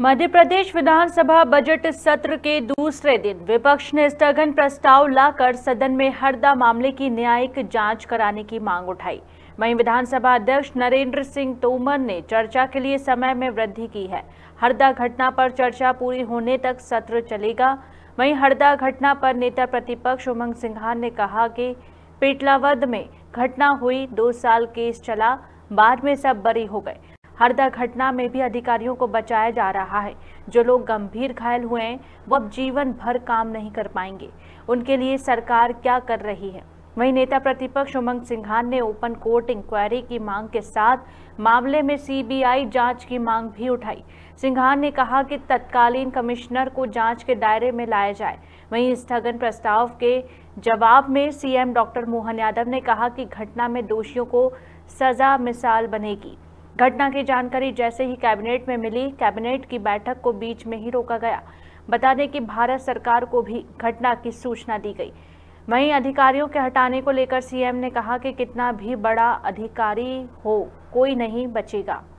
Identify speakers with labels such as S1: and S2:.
S1: मध्य प्रदेश विधानसभा budget सत्र के दूसरे दिन विपक्ष ने स्थगन प्रस्ताव लाकर सदन में हरदा मामले की न्यायिक जांच कराने की मांग उठाई वहीं विधानसभा अध्यक्ष नरेंद्र सिंह तोमर ने चर्चा के लिए समय में वृद्धि की है हरदा घटना पर चर्चा पूरी होने तक सत्र चलेगा वहीं हरदा घटना पर नेता प्रतिपक्ष उमंग सिंघान ने कहा कि पेटलावद में घटना हुई दो साल केस चला बाद में सब बरी हो गए हरदा घटना में भी अधिकारियों को बचाया जा रहा है जो लोग गंभीर घायल हुए हैं वह जीवन भर काम नहीं कर पाएंगे उनके लिए सरकार क्या कर रही है वही नेता प्रतिपक्ष उमंग सिंघान ने ओपन कोर्ट इंक्वायरी की मांग के साथ मामले में सीबीआई जांच की मांग भी उठाई सिंघान ने कहा कि तत्कालीन कमिश्नर को जांच के दायरे में लाया जाए वहीं स्थगन प्रस्ताव के जवाब में सीएम डॉक्टर मोहन यादव ने कहा कि घटना में दोषियों को सजा मिसाल बनेगी घटना की जानकारी जैसे ही कैबिनेट में मिली कैबिनेट की बैठक को बीच में ही रोका गया बता दें कि भारत सरकार को भी घटना की सूचना दी गई वहीं अधिकारियों के हटाने को लेकर सीएम ने कहा कि कितना भी बड़ा अधिकारी हो कोई नहीं बचेगा